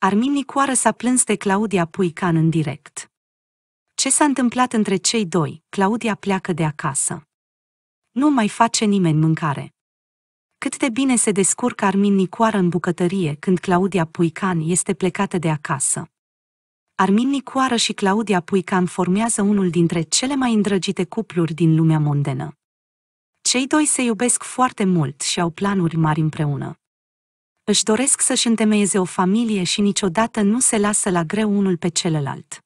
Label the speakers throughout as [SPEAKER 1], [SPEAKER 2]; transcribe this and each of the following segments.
[SPEAKER 1] Armin Nicoară s-a plâns de Claudia Puican în direct. Ce s-a întâmplat între cei doi? Claudia pleacă de acasă. Nu mai face nimeni mâncare. Cât de bine se descurcă Armin Nicoară în bucătărie când Claudia Puican este plecată de acasă. Armin Nicoară și Claudia Puican formează unul dintre cele mai îndrăgite cupluri din lumea mondenă. Cei doi se iubesc foarte mult și au planuri mari împreună își doresc să-și întemeieze o familie și niciodată nu se lasă la greu unul pe celălalt.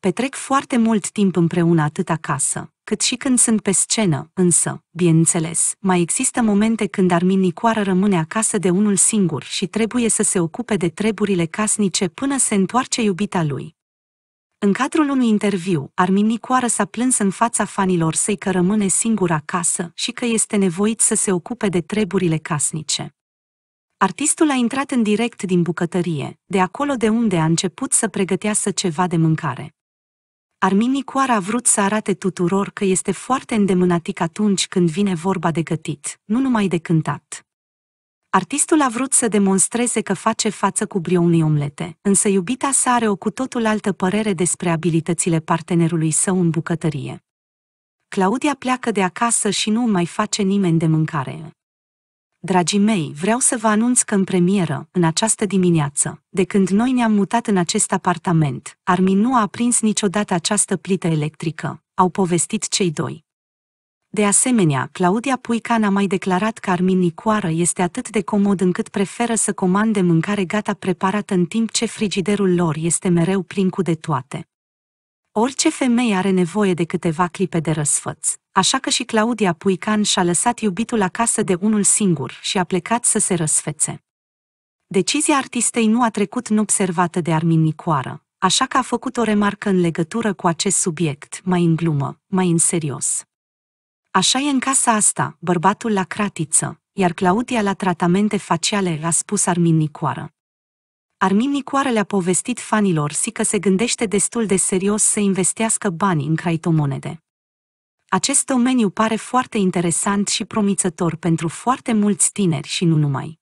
[SPEAKER 1] Petrec foarte mult timp împreună atât acasă, cât și când sunt pe scenă, însă, bineînțeles, mai există momente când Armin Nicoară rămâne acasă de unul singur și trebuie să se ocupe de treburile casnice până se întoarce iubita lui. În cadrul unui interviu, Armin Nicoară s-a plâns în fața fanilor săi că rămâne singur acasă și că este nevoit să se ocupe de treburile casnice. Artistul a intrat în direct din bucătărie, de acolo de unde a început să pregătească ceva de mâncare. Armin Nicoar a vrut să arate tuturor că este foarte îndemânatic atunci când vine vorba de gătit, nu numai de cântat. Artistul a vrut să demonstreze că face față cu brio unei omlete, însă iubita sa are o cu totul altă părere despre abilitățile partenerului său în bucătărie. Claudia pleacă de acasă și nu mai face nimeni de mâncare. Dragii mei, vreau să vă anunț că în premieră, în această dimineață, de când noi ne-am mutat în acest apartament, Armin nu a aprins niciodată această plită electrică, au povestit cei doi. De asemenea, Claudia Puican a mai declarat că Armin Nicoară este atât de comod încât preferă să comande mâncare gata preparată în timp ce frigiderul lor este mereu plin cu de toate. Orice femeie are nevoie de câteva clipe de răsfăț, așa că și Claudia Puican și-a lăsat iubitul acasă de unul singur și a plecat să se răsfețe. Decizia artistei nu a trecut neobservată de Armin Nicoară, așa că a făcut o remarcă în legătură cu acest subiect, mai în glumă, mai în serios. Așa e în casa asta, bărbatul la cratiță, iar Claudia la tratamente faciale, a spus Armin Nicoară. Armin Nicoară le-a povestit fanilor si că se gândește destul de serios să investească bani în craitomonede. Acest domeniu pare foarte interesant și promițător pentru foarte mulți tineri și nu numai.